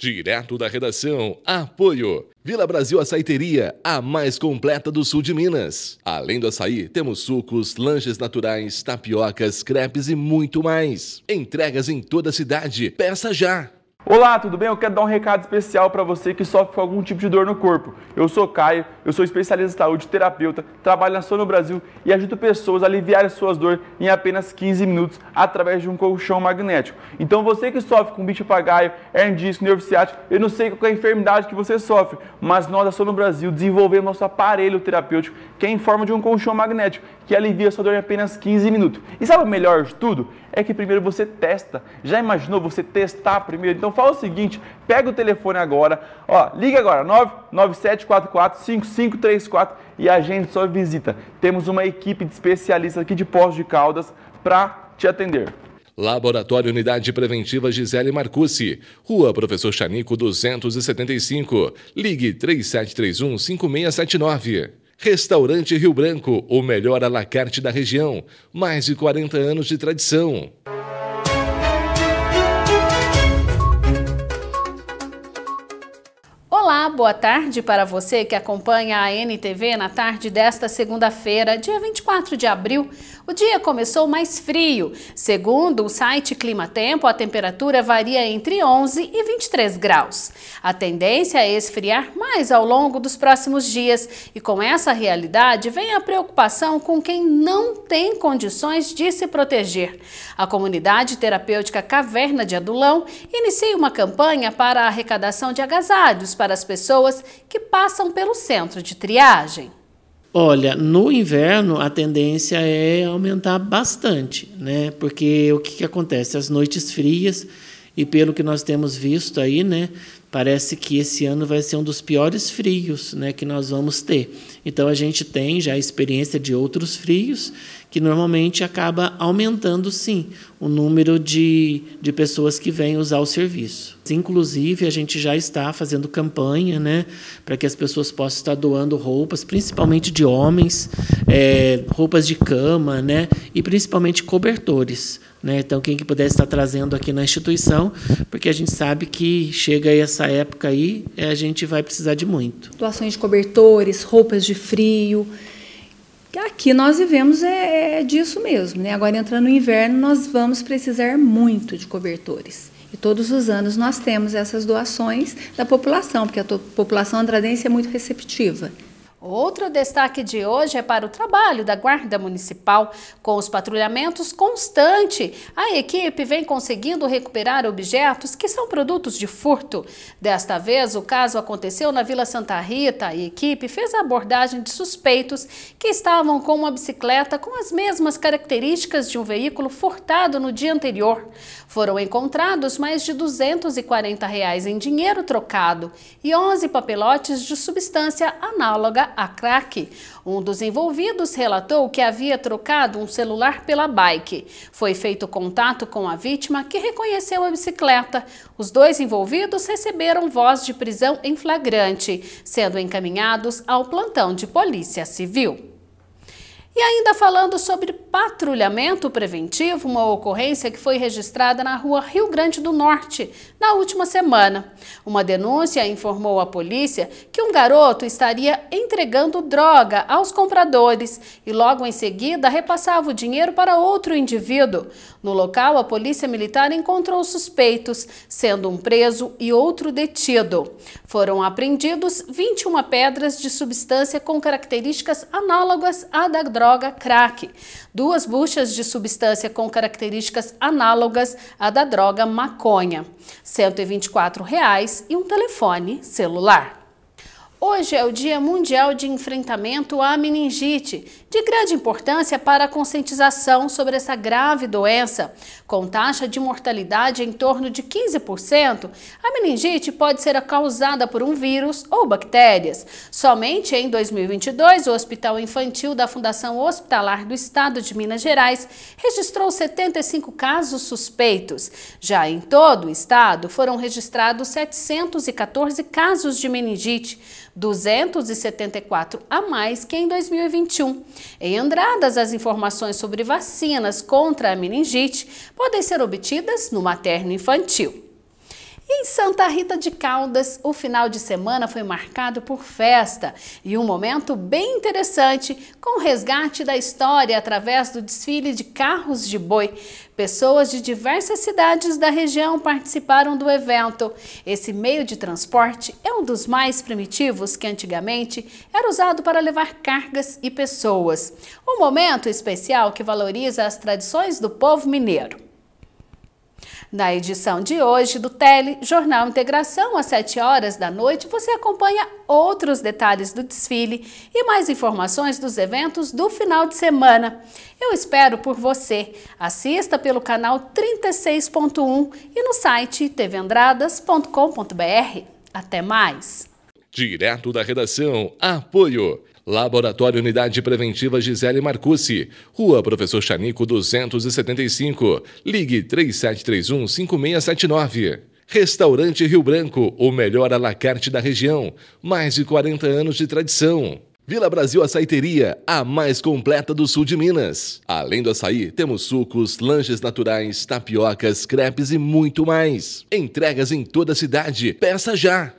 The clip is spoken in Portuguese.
Direto da redação, apoio. Vila Brasil Açaiteria, a mais completa do sul de Minas. Além do açaí, temos sucos, lanches naturais, tapiocas, crepes e muito mais. Entregas em toda a cidade. Peça já! Olá, tudo bem? Eu quero dar um recado especial para você que sofre com algum tipo de dor no corpo. Eu sou Caio, eu sou especialista em saúde, terapeuta, trabalho na Sono Brasil e ajudo pessoas a aliviar suas dores em apenas 15 minutos através de um colchão magnético. Então você que sofre com bicho papagaio, hernia disco, nervo ciático, eu não sei qual é a enfermidade que você sofre, mas nós da Sono Brasil desenvolvemos nosso aparelho terapêutico que é em forma de um colchão magnético que alivia sua dor em apenas 15 minutos. E sabe o melhor de tudo? É que primeiro você testa. Já imaginou você testar primeiro? Então então fala o seguinte, pega o telefone agora, ó, liga agora, 997445534 e agende sua visita. Temos uma equipe de especialistas aqui de Poços de Caldas para te atender. Laboratório Unidade Preventiva Gisele Marcucci, Rua Professor Chanico 275, ligue 3731 5679. Restaurante Rio Branco, o melhor alacarte da região, mais de 40 anos de tradição. boa tarde para você que acompanha a NTV na tarde desta segunda-feira, dia 24 de abril. O dia começou mais frio. Segundo o site Clima Tempo, a temperatura varia entre 11 e 23 graus. A tendência é esfriar mais ao longo dos próximos dias e com essa realidade vem a preocupação com quem não tem condições de se proteger. A comunidade terapêutica Caverna de Adulão inicia uma campanha para a arrecadação de agasalhos para as pessoas pessoas que passam pelo centro de triagem? Olha, no inverno a tendência é aumentar bastante, né? Porque o que, que acontece? As noites frias e pelo que nós temos visto aí, né? parece que esse ano vai ser um dos piores frios né, que nós vamos ter. Então, a gente tem já a experiência de outros frios, que normalmente acaba aumentando, sim, o número de, de pessoas que vêm usar o serviço. Inclusive, a gente já está fazendo campanha né, para que as pessoas possam estar doando roupas, principalmente de homens, é, roupas de cama né, e principalmente cobertores. Né? Então, quem que pudesse estar trazendo aqui na instituição, porque a gente sabe que chega essa época aí, é, a gente vai precisar de muito. Doações de cobertores, roupas de frio. Aqui nós vivemos é, é disso mesmo. Né? Agora, entrando no inverno, nós vamos precisar muito de cobertores. E todos os anos nós temos essas doações da população, porque a população andradense é muito receptiva. Outro destaque de hoje é para o trabalho da Guarda Municipal. Com os patrulhamentos constantes, a equipe vem conseguindo recuperar objetos que são produtos de furto. Desta vez, o caso aconteceu na Vila Santa Rita. A equipe fez a abordagem de suspeitos que estavam com uma bicicleta com as mesmas características de um veículo furtado no dia anterior. Foram encontrados mais de 240 reais em dinheiro trocado e 11 papelotes de substância análoga a crack. Um dos envolvidos relatou que havia trocado um celular pela bike. Foi feito contato com a vítima, que reconheceu a bicicleta. Os dois envolvidos receberam voz de prisão em flagrante, sendo encaminhados ao plantão de polícia civil. E ainda falando sobre patrulhamento preventivo, uma ocorrência que foi registrada na rua Rio Grande do Norte na última semana. Uma denúncia informou a polícia que um garoto estaria entregando droga aos compradores e logo em seguida repassava o dinheiro para outro indivíduo. No local, a polícia militar encontrou suspeitos, sendo um preso e outro detido. Foram apreendidos 21 pedras de substância com características análogas à da droga droga crack, duas buchas de substância com características análogas à da droga maconha, R$ 124 reais e um telefone celular. Hoje é o Dia Mundial de Enfrentamento à Meningite, de grande importância para a conscientização sobre essa grave doença. Com taxa de mortalidade em torno de 15%, a meningite pode ser causada por um vírus ou bactérias. Somente em 2022, o Hospital Infantil da Fundação Hospitalar do Estado de Minas Gerais registrou 75 casos suspeitos. Já em todo o estado, foram registrados 714 casos de meningite 274 a mais que em 2021. Em Andradas, as informações sobre vacinas contra a meningite podem ser obtidas no materno infantil. Em Santa Rita de Caldas, o final de semana foi marcado por festa e um momento bem interessante com o resgate da história através do desfile de carros de boi. Pessoas de diversas cidades da região participaram do evento. Esse meio de transporte é um dos mais primitivos que antigamente era usado para levar cargas e pessoas. Um momento especial que valoriza as tradições do povo mineiro. Na edição de hoje do Tele Jornal Integração, às 7 horas da noite, você acompanha outros detalhes do desfile e mais informações dos eventos do final de semana. Eu espero por você. Assista pelo canal 36.1 e no site tvendradas.com.br. Até mais! Direto da redação, apoio Laboratório Unidade Preventiva Gisele Marcucci, Rua Professor Chanico 275, ligue 3731 5679. Restaurante Rio Branco, o melhor alacarte da região, mais de 40 anos de tradição. Vila Brasil Açaiteria, a mais completa do sul de Minas. Além do açaí, temos sucos, lanches naturais, tapiocas, crepes e muito mais. Entregas em toda a cidade. Peça já!